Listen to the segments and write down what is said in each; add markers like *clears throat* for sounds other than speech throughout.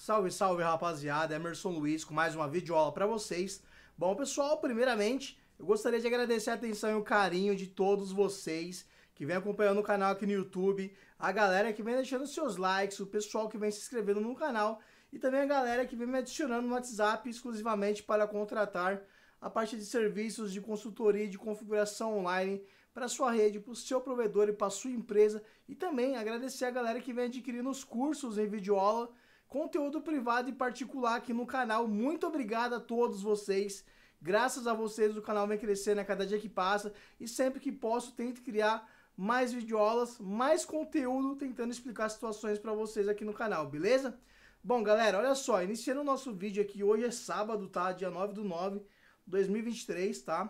Salve, salve rapaziada, Emerson Luiz com mais uma videoaula para vocês. Bom pessoal, primeiramente eu gostaria de agradecer a atenção e o carinho de todos vocês que vem acompanhando o canal aqui no YouTube, a galera que vem deixando seus likes, o pessoal que vem se inscrevendo no canal e também a galera que vem me adicionando no WhatsApp exclusivamente para contratar a parte de serviços de consultoria e de configuração online para sua rede, para o seu provedor e para sua empresa. E também agradecer a galera que vem adquirindo os cursos em videoaula aula conteúdo privado e particular aqui no canal. Muito obrigado a todos vocês. Graças a vocês o canal vem crescendo a né? cada dia que passa e sempre que posso tento criar mais videoaulas, mais conteúdo tentando explicar situações para vocês aqui no canal, beleza? Bom, galera, olha só, iniciando o nosso vídeo aqui, hoje é sábado, tá? Dia 9 do 9 2023, tá?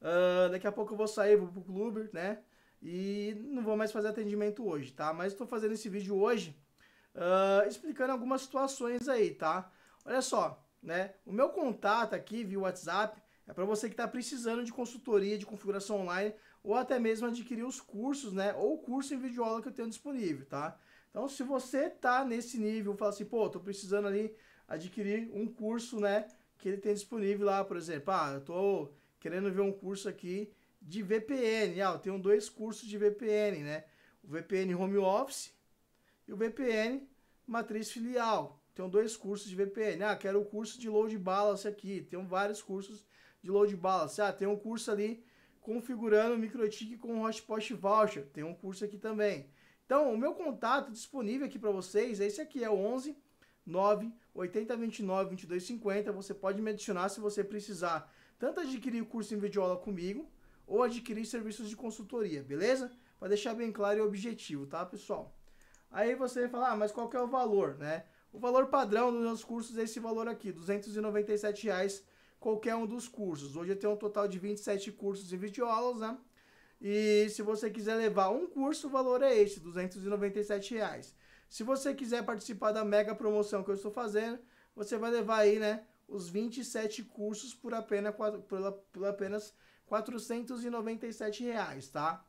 Uh, daqui a pouco eu vou sair, vou pro clube, né? E não vou mais fazer atendimento hoje, tá? Mas estou fazendo esse vídeo hoje uh, explicando algumas situações aí, tá? Olha só, né? O meu contato aqui via WhatsApp é para você que está precisando de consultoria de configuração online ou até mesmo adquirir os cursos, né? Ou o curso em aula que eu tenho disponível, tá? Então, se você tá nesse nível, fala assim, pô, tô precisando ali adquirir um curso, né? Que ele tem disponível lá, por exemplo, ah, eu tô querendo ver um curso aqui de VPN. Ah, eu tenho dois cursos de VPN, né? O VPN Home Office e o VPN matriz filial. Tem dois cursos de VPN. Ah, quero o curso de load balance aqui. Tem vários cursos de load balance. Ah, tem um curso ali configurando MicroTik com Hotspot Voucher. Tem um curso aqui também. Então, o meu contato disponível aqui para vocês é esse aqui, é o 11 9 80 29 22 50. Você pode me adicionar se você precisar, tanto adquirir o curso em videoaula comigo ou adquirir serviços de consultoria, beleza? Para deixar bem claro e objetivo, tá, pessoal? Aí você fala, ah, mas qual que é o valor, né? O valor padrão dos meus cursos é esse valor aqui, R$ reais qualquer um dos cursos. Hoje eu tenho um total de 27 cursos e videoaulas, né? E se você quiser levar um curso, o valor é esse, R$ reais. Se você quiser participar da mega promoção que eu estou fazendo, você vai levar aí, né, os 27 cursos por apenas, por, por apenas R$ reais, tá?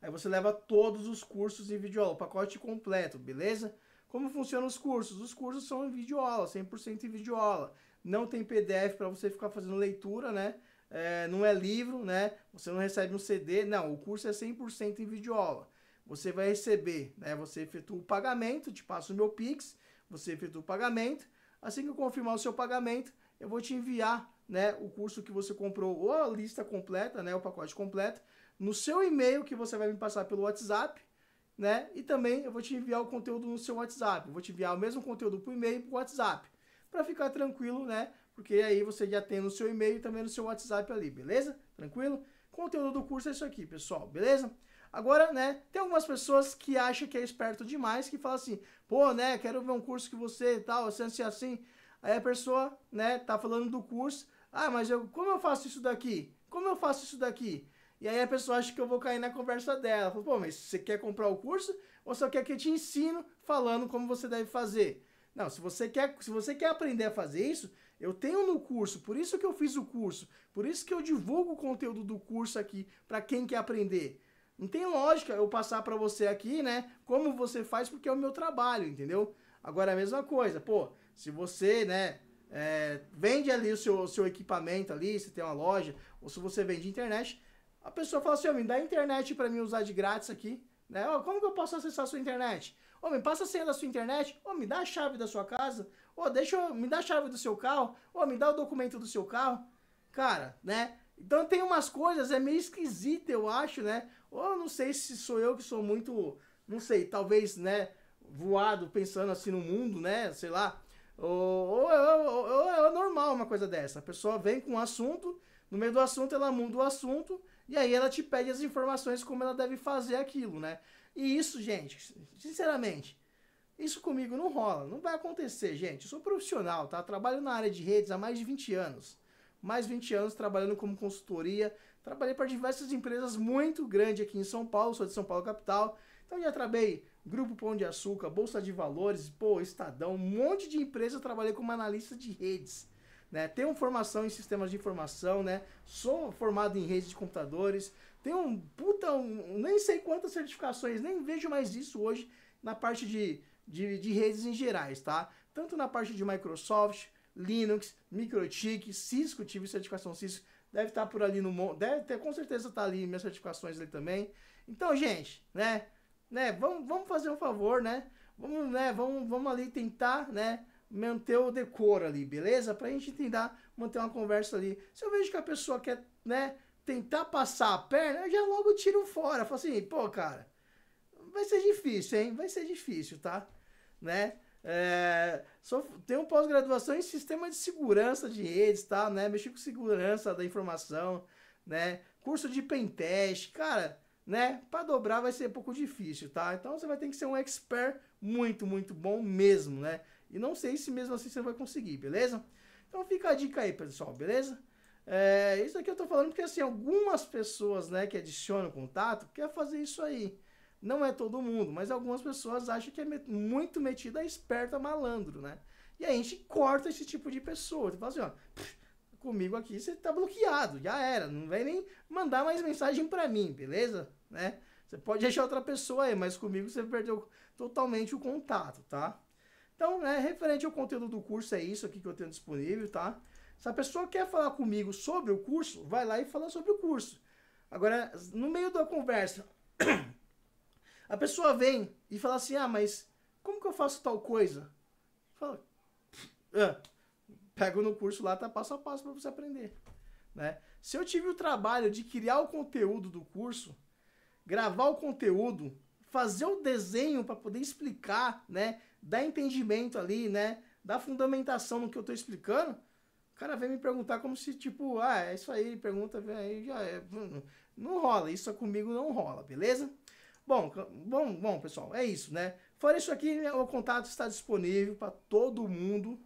Aí você leva todos os cursos em videoaula, o pacote completo, beleza? Como funcionam os cursos? Os cursos são em videoaula, 100% em videoaula. Não tem PDF para você ficar fazendo leitura, né? É, não é livro, né? Você não recebe um CD, não. O curso é 100% em videoaula. Você vai receber, né? Você efetua o pagamento, te passo o meu Pix, você efetua o pagamento. Assim que eu confirmar o seu pagamento, eu vou te enviar, né, o curso que você comprou ou a lista completa, né, o pacote completo no seu e-mail que você vai me passar pelo WhatsApp, né? E também eu vou te enviar o conteúdo no seu WhatsApp. Eu vou te enviar o mesmo conteúdo por e-mail e por WhatsApp. Para ficar tranquilo, né? Porque aí você já tem no seu e-mail e também no seu WhatsApp ali, beleza? Tranquilo? Conteúdo do curso é isso aqui, pessoal, beleza? Agora, né, tem algumas pessoas que acham que é esperto demais, que falam assim, pô, né, quero ver um curso que você e tal, assim, assim, assim. Aí a pessoa, né, tá falando do curso, ah, mas eu, como eu faço isso daqui? Como eu faço isso daqui? E aí a pessoa acha que eu vou cair na conversa dela. Fala, Pô, mas você quer comprar o curso ou só quer que eu te ensino falando como você deve fazer? Não, se você quer, se você quer aprender a fazer isso, eu tenho no curso, por isso que eu fiz o curso, por isso que eu divulgo o conteúdo do curso aqui para quem quer aprender. Não tem lógica eu passar para você aqui, né, como você faz porque é o meu trabalho, entendeu? Agora a mesma coisa, pô, se você, né, é, vende ali o seu, o seu equipamento ali, se tem uma loja, ou se você vende internet, a pessoa fala assim, homem, dá internet para mim usar de grátis aqui, né? Oh, como que eu posso acessar a sua internet? Ô, me passa a senha da sua internet, ou me dá a chave da sua casa, ou deixa eu, me dá a chave do seu carro, ou me dá o documento do seu carro. Cara, né? Então tem umas coisas, é meio esquisita, eu acho, né? Ou não sei se sou eu que sou muito, não sei, talvez, né, voado pensando assim no mundo, né? Sei lá. Ou, é normal uma coisa dessa. A pessoa vem com um assunto, no meio do assunto ela muda o assunto, e aí ela te pede as informações como ela deve fazer aquilo, né? E isso, gente, sinceramente, isso comigo não rola, não vai acontecer, gente. Eu sou profissional, tá? Trabalho na área de redes há mais de 20 anos. Mais 20 anos trabalhando como consultoria, trabalhei para diversas empresas muito grandes aqui em São Paulo, sou de São Paulo capital. Então já trabalhei Grupo Pão de Açúcar, Bolsa de Valores, pô, Estadão, um monte de empresa eu trabalhei como analista de redes. Né? Tenho formação em sistemas de informação, né? Sou formado em redes de computadores. Tenho um puta, um, nem sei quantas certificações, nem vejo mais isso hoje na parte de, de, de redes em gerais, tá? Tanto na parte de Microsoft, Linux, Microtik, Cisco, tive certificação Cisco, deve estar tá por ali no deve ter com certeza tá ali minhas certificações ali também. Então, gente, né? Né, vamos, vamos fazer um favor, né? Vamos, né, vamos, vamos ali tentar, né, manter o decor ali, beleza? Pra gente tentar manter uma conversa ali. Se eu vejo que a pessoa quer, né, tentar passar a perna, eu já logo tiro fora. Falo assim, pô, cara, vai ser difícil, hein? Vai ser difícil, tá? Né? É, sou, tenho pós-graduação em sistema de segurança de redes, tá? Né? Mexi com segurança da informação, né? Curso de pentest, cara, né? Para dobrar vai ser um pouco difícil, tá? Então você vai ter que ser um expert muito, muito bom mesmo, né? E não sei se mesmo assim você vai conseguir, beleza? Então fica a dica aí, pessoal, beleza? É, isso aqui eu tô falando porque assim, algumas pessoas né, que adicionam contato quer fazer isso aí. Não é todo mundo, mas algumas pessoas acham que é met muito metida esperta malandro, né? E aí a gente corta esse tipo de pessoa. tipo assim, ó, comigo aqui você tá bloqueado, já era, não vai nem mandar mais mensagem pra mim, beleza? Né? Você pode deixar outra pessoa aí, mas comigo você perdeu totalmente o contato, tá? Então, né, referente ao conteúdo do curso, é isso aqui que eu tenho disponível, tá? Se a pessoa quer falar comigo sobre o curso, vai lá e fala sobre o curso. Agora, no meio da conversa, *coughs* a pessoa vem e fala assim: ah, mas como que eu faço tal coisa? Fala, ah, pega no curso lá, tá passo a passo para você aprender. Né? Se eu tive o trabalho de criar o conteúdo do curso, gravar o conteúdo, fazer o desenho para poder explicar, né? dá entendimento ali, né? Dá fundamentação no que eu tô explicando. O cara vem me perguntar como se, tipo, ah, é isso aí, pergunta, vem aí já é. Não rola, isso comigo não rola, beleza? Bom, bom, bom, pessoal, é isso, né? Fora isso aqui, né, o contato está disponível para todo mundo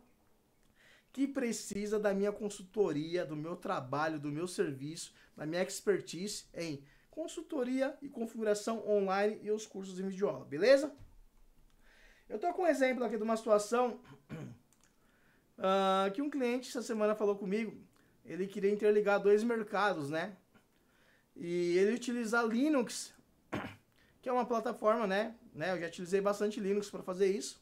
que precisa da minha consultoria, do meu trabalho, do meu serviço, da minha expertise em consultoria e configuração online e os cursos em videoaula, beleza? Eu estou com um exemplo aqui de uma situação uh, *clears throat* que um cliente essa semana falou comigo. Ele queria interligar dois mercados, né? E ele utiliza Linux, *clears throat* que é uma plataforma, né? né eu já utilizei bastante Linux para fazer isso.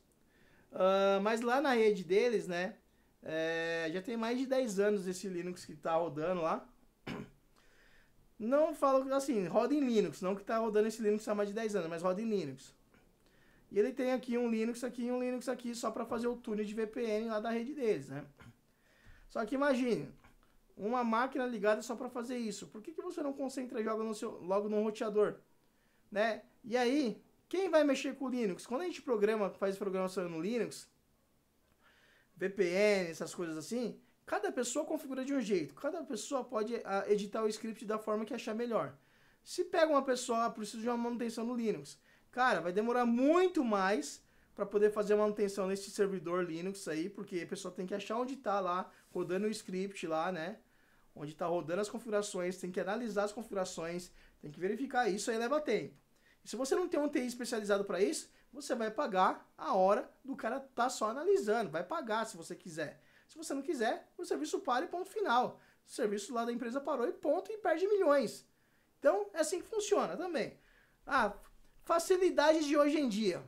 Uh, mas lá na rede deles, né? É, já tem mais de 10 anos esse Linux que está rodando lá. *clears throat* Não falo assim, roda em Linux, não que está rodando esse Linux há mais de 10 anos, mas roda em Linux. E ele tem aqui um Linux aqui e um Linux aqui só para fazer o túnel de VPN lá da rede deles, né? Só que imagine, uma máquina ligada só para fazer isso. Por que, que você não concentra e joga no seu, logo no roteador? Né? E aí, quem vai mexer com o Linux? Quando a gente programa, faz programação no Linux, VPN, essas coisas assim, cada pessoa configura de um jeito. Cada pessoa pode ah, editar o script da forma que achar melhor. Se pega uma pessoa, ah, precisa de uma manutenção no Linux Cara, vai demorar muito mais para poder fazer a manutenção nesse servidor Linux aí, porque a pessoa tem que achar onde está lá, rodando o script lá, né? Onde está rodando as configurações, tem que analisar as configurações, tem que verificar isso, aí leva tempo. E se você não tem um TI especializado para isso, você vai pagar a hora do cara estar tá só analisando, vai pagar se você quiser. Se você não quiser, o serviço para e ponto final. O serviço lá da empresa parou e ponto e perde milhões. Então é assim que funciona também. Ah, facilidades de hoje em dia.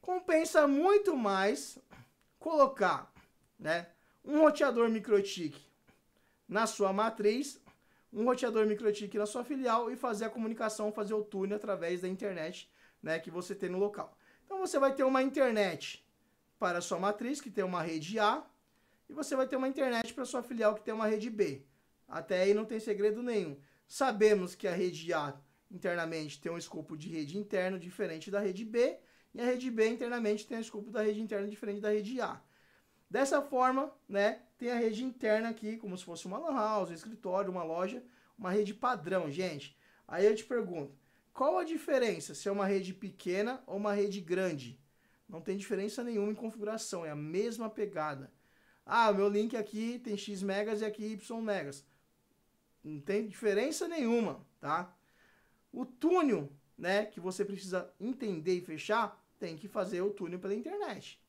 Compensa muito mais colocar né, um roteador microtik na sua matriz, um roteador microtik na sua filial e fazer a comunicação, fazer o túnel através da internet né, que você tem no local. Então você vai ter uma internet para a sua matriz, que tem uma rede A, e você vai ter uma internet para a sua filial, que tem uma rede B. Até aí não tem segredo nenhum. Sabemos que a rede A internamente tem um escopo de rede interno diferente da rede B, e a rede B internamente tem um escopo da rede interna diferente da rede A. Dessa forma, né, tem a rede interna aqui, como se fosse uma lan house, um escritório, uma loja, uma rede padrão, gente. Aí eu te pergunto, qual a diferença se é uma rede pequena ou uma rede grande? Não tem diferença nenhuma em configuração, é a mesma pegada. Ah, meu link aqui tem X megas e aqui Y megas. Não tem diferença nenhuma, tá? O túnel, né, que você precisa entender e fechar, tem que fazer o túnel pela internet.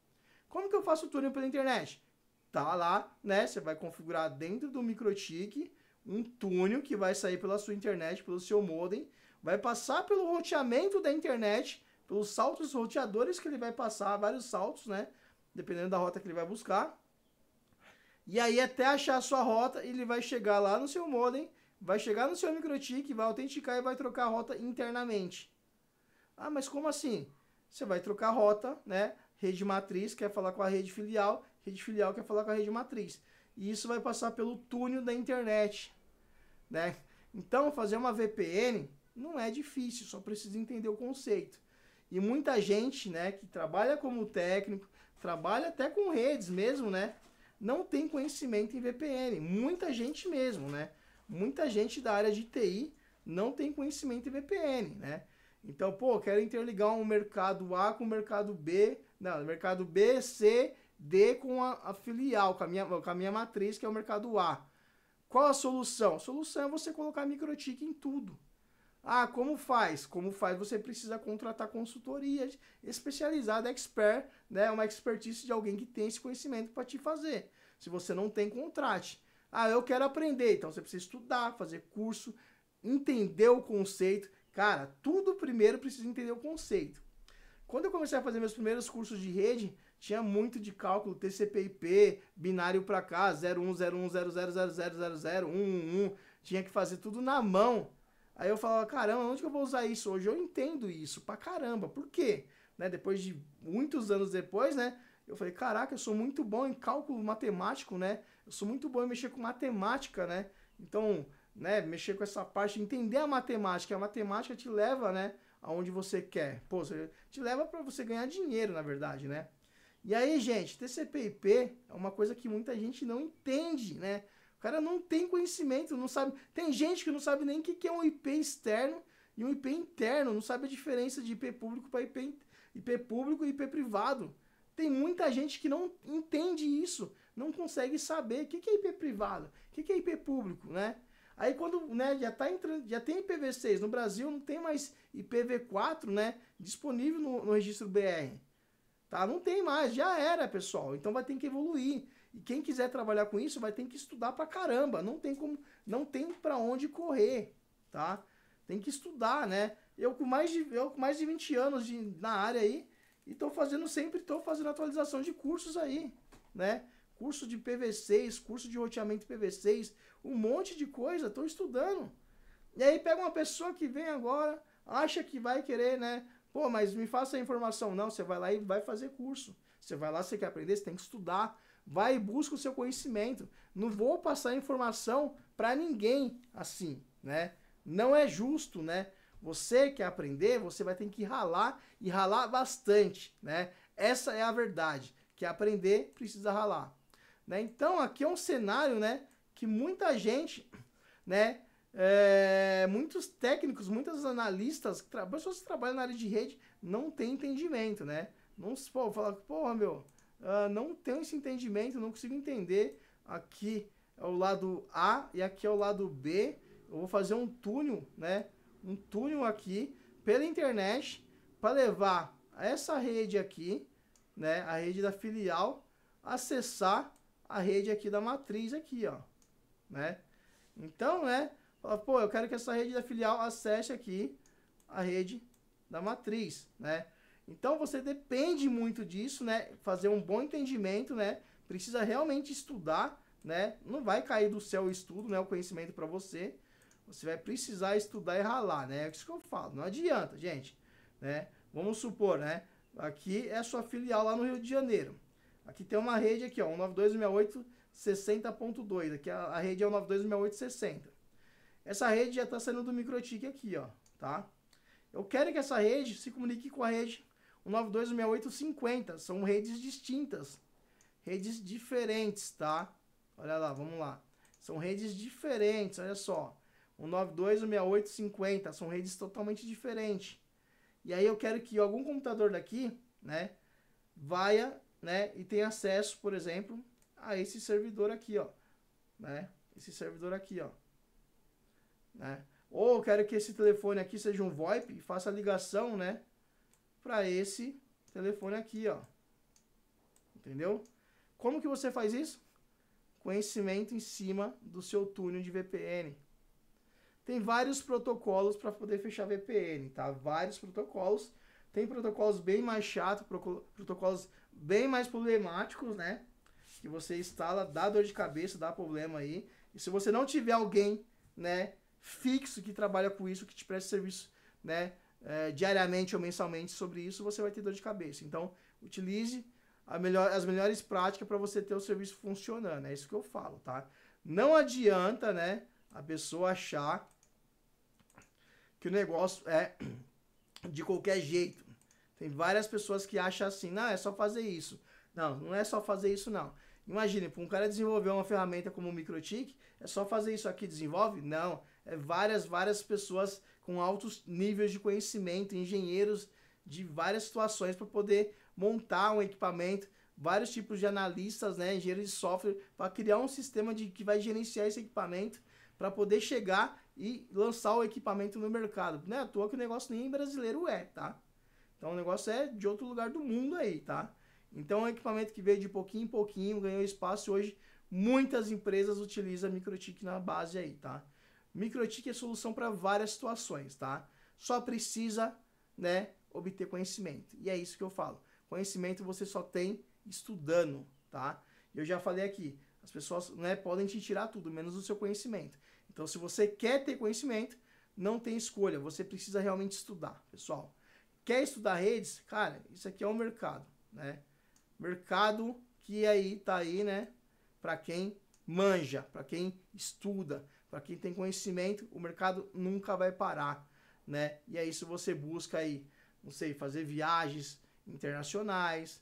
Como que eu faço o túnel pela internet? Tá lá, né, você vai configurar dentro do MikroTik um túnel que vai sair pela sua internet, pelo seu modem, vai passar pelo roteamento da internet, pelos saltos roteadores que ele vai passar, vários saltos, né, dependendo da rota que ele vai buscar. E aí até achar a sua rota, ele vai chegar lá no seu modem, vai chegar no seu microtik, vai autenticar e vai trocar a rota internamente. Ah, mas como assim? Você vai trocar a rota, né? Rede matriz quer falar com a rede filial, rede filial quer falar com a rede matriz. E isso vai passar pelo túnel da internet, né? Então, fazer uma VPN não é difícil, só precisa entender o conceito. E muita gente, né, que trabalha como técnico, trabalha até com redes mesmo, né? Não tem conhecimento em VPN, muita gente mesmo, né? muita gente da área de TI não tem conhecimento em VPN, né? Então, pô, quero interligar um mercado A com o mercado B, não, mercado B, C, D com a, a filial, com a, minha, com a minha matriz, que é o mercado A. Qual a solução? A solução é você colocar microtik em tudo. Ah, como faz? Como faz? Você precisa contratar consultoria especializada, expert, né? Uma expertise de alguém que tem esse conhecimento para te fazer. Se você não tem, contrate. Ah, eu quero aprender. Então você precisa estudar, fazer curso, entender o conceito. Cara, tudo primeiro precisa entender o conceito. Quando eu comecei a fazer meus primeiros cursos de rede, tinha muito de cálculo TCP/IP, binário para cá, 010100000011, tinha que fazer tudo na mão. Aí eu falava, caramba, onde que eu vou usar isso? Hoje eu entendo isso pra caramba. Por quê? Né? Depois de muitos anos depois, né? Eu falei, caraca, eu sou muito bom em cálculo matemático, né? eu sou muito bom em mexer com matemática, né? Então, né, mexer com essa parte, entender a matemática. A matemática te leva, né, aonde você quer. Pô, te leva para você ganhar dinheiro, na verdade, né? E aí, gente, TCP/IP é uma coisa que muita gente não entende, né? O cara não tem conhecimento, não sabe. Tem gente que não sabe nem o que é um IP externo e um IP interno, não sabe a diferença de IP público para IP, IP público e IP privado. Tem muita gente que não entende isso não consegue saber o que, que é IP privado, o que, que é IP público, né? Aí quando né, já, tá entrando, já tem IPv6, no Brasil não tem mais IPv4 né, disponível no, no registro BR. Tá? Não tem mais, já era, pessoal. Então vai ter que evoluir. E quem quiser trabalhar com isso vai ter que estudar pra caramba. Não tem como, não tem pra onde correr, tá? Tem que estudar, né? Eu com mais de, eu com mais de 20 anos de, na área aí, e tô fazendo sempre, tô fazendo atualização de cursos aí, né? curso de PV6, curso de roteamento PV6, um monte de coisa, estão estudando. E aí pega uma pessoa que vem agora, acha que vai querer, né? Pô, mas me faça a informação. Não, você vai lá e vai fazer curso. Você vai lá, você quer aprender, você tem que estudar. Vai e busca o seu conhecimento. Não vou passar informação para ninguém assim, né? Não é justo, né? Você quer aprender, você vai ter que ralar e ralar bastante, né? Essa é a verdade, que aprender precisa ralar. Né? Então aqui é um cenário né, que muita gente, né, é, muitos técnicos, muitos analistas, pessoas que trabalham na área de rede, não têm entendimento. Né? Não se pode falar, porra, meu, uh, não tenho esse entendimento, não consigo entender. Aqui é o lado A e aqui é o lado B. Eu vou fazer um túnel, né? Um túnel aqui pela internet para levar essa rede aqui, né, a rede da filial, acessar a rede aqui da matriz aqui, ó, né? Então, né, pô, eu quero que essa rede da filial acesse aqui a rede da matriz, né? Então, você depende muito disso, né? Fazer um bom entendimento, né? Precisa realmente estudar, né? Não vai cair do céu o estudo, né? O conhecimento para você. Você vai precisar estudar e ralar, né? É isso que eu falo. Não adianta, gente, né? Vamos supor, né? Aqui é a sua filial lá no Rio de Janeiro. Aqui tem uma rede aqui, ó, 192.168.60.2. Aqui a, a, rede é 192.168.60. Essa rede já está saindo do MikroTik aqui, ó, tá? Eu quero que essa rede se comunique com a rede 192.168.50. São redes distintas, redes diferentes, tá? Olha lá, vamos lá. São redes diferentes, olha só. 192, são redes totalmente diferentes. E aí eu quero que algum computador daqui, né, vá né? E tem acesso, por exemplo, a esse servidor aqui, ó, né? Esse servidor aqui, ó, né? Ou eu quero que esse telefone aqui seja um VoIP e faça ligação, né? Para esse telefone aqui, ó. Entendeu? Como que você faz isso? Conhecimento em cima do seu túnel de VPN. Tem vários protocolos para poder fechar VPN, tá? Vários protocolos. Tem protocolos bem mais chato, protocolos bem mais problemáticos, né? Que você instala, dá dor de cabeça, dá problema aí. E se você não tiver alguém, né, fixo que trabalha com isso, que te presta serviço, né, é, diariamente ou mensalmente sobre isso, você vai ter dor de cabeça. Então, utilize melhor, as melhores práticas para você ter o serviço funcionando. É isso que eu falo, tá? Não adianta, né, a pessoa achar que o negócio é *clears throat* de qualquer jeito. Tem várias pessoas que acham assim, não, é só fazer isso. Não, não é só fazer isso não. Imagine, para um cara desenvolver uma ferramenta como o MicroTik, é só fazer isso aqui, desenvolve? Não. É várias, várias pessoas com altos níveis de conhecimento, engenheiros de várias situações para poder montar um equipamento, vários tipos de analistas, né, engenheiros de software, para criar um sistema de, que vai gerenciar esse equipamento para poder chegar e lançar o equipamento no mercado. Não é à toa que o negócio nem brasileiro é, tá? Então o negócio é de outro lugar do mundo aí, tá? Então é um equipamento que veio de pouquinho em pouquinho, ganhou espaço hoje muitas empresas utilizam MicroTik na base aí, tá? MicroTik é solução para várias situações, tá? Só precisa, né, obter conhecimento. E é isso que eu falo. Conhecimento você só tem estudando, tá? Eu já falei aqui, as pessoas, né, podem te tirar tudo, menos o seu conhecimento. Então, se você quer ter conhecimento, não tem escolha, você precisa realmente estudar, pessoal. Quer estudar redes? Cara, isso aqui é um mercado, né? Mercado que aí tá aí, né? Para quem manja, para quem estuda, para quem tem conhecimento, o mercado nunca vai parar, né? E é isso você busca aí, não sei, fazer viagens internacionais,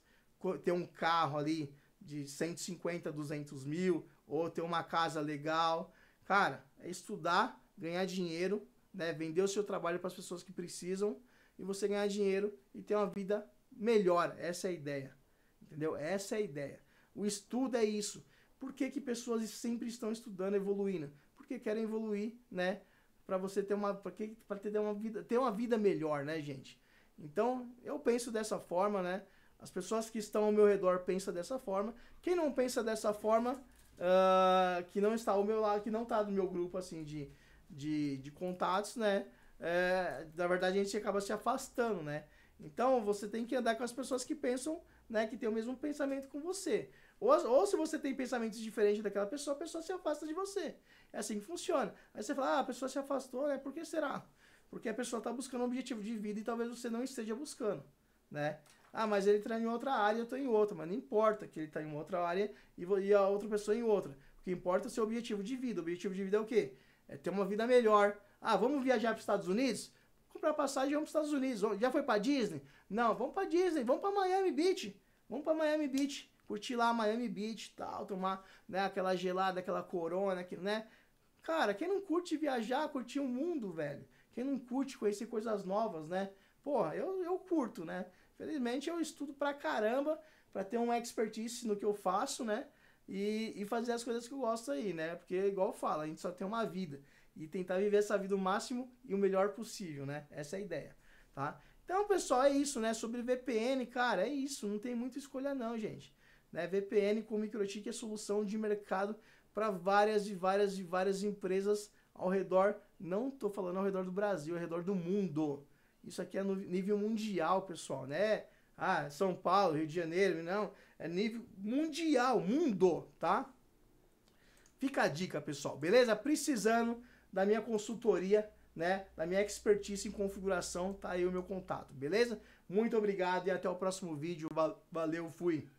ter um carro ali de 150, 200 mil, ou ter uma casa legal. Cara, é estudar, ganhar dinheiro, né? Vender o seu trabalho para as pessoas que precisam e você ganhar dinheiro e ter uma vida melhor. Essa é a ideia. Entendeu? Essa é a ideia. O estudo é isso. Por que, que pessoas sempre estão estudando, evoluindo? Porque querem evoluir, né? Para você ter uma, para ter uma vida, ter uma vida melhor, né, gente? Então, eu penso dessa forma, né? As pessoas que estão ao meu redor pensam dessa forma. Quem não pensa dessa forma, uh, que não está ao meu lado, que não está do meu grupo assim de, de, de contatos, né? é, na verdade a gente acaba se afastando, né? Então você tem que andar com as pessoas que pensam, né, que tem o mesmo pensamento com você. Ou, ou se você tem pensamentos diferentes daquela pessoa, a pessoa se afasta de você. É assim que funciona. Aí você fala, ah, a pessoa se afastou, né? Por que será? Porque a pessoa está buscando um objetivo de vida e talvez você não esteja buscando, né? Ah, mas ele está em outra área, eu estou em outra. Mas não importa que ele está em outra área e a outra pessoa em outra. O que importa é o seu objetivo de vida. O objetivo de vida é o quê? é ter uma vida melhor. Ah, vamos viajar para os Estados Unidos? Comprar passagem, vamos para os Estados Unidos. Já foi para Disney? Não, vamos para Disney, vamos para Miami Beach. Vamos para Miami Beach, curtir lá Miami Beach, tal, tomar, né, aquela gelada, aquela corona, aquilo, né? Cara, quem não curte viajar, curtir o mundo, velho? Quem não curte conhecer coisas novas, né? Porra, eu, eu curto, né? Felizmente eu estudo pra caramba, para ter uma expertise no que eu faço, né? e, e fazer as coisas que eu gosto aí, né? Porque, igual fala, a gente só tem uma vida. E tentar viver essa vida o máximo e o melhor possível, né? Essa é a ideia, tá? Então, pessoal, é isso, né? Sobre VPN, cara, é isso. Não tem muita escolha não, gente. Né? VPN com microchip é solução de mercado para várias e várias e várias empresas ao redor, não tô falando ao redor do Brasil, ao redor do mundo. Isso aqui é no nível mundial, pessoal, né? Ah, São Paulo, Rio de Janeiro, não. É nível mundial, mundo, tá? Fica a dica, pessoal, beleza? Precisando da minha consultoria, né? Da minha expertise em configuração, tá aí o meu contato, beleza? Muito obrigado e até o próximo vídeo. Valeu, fui!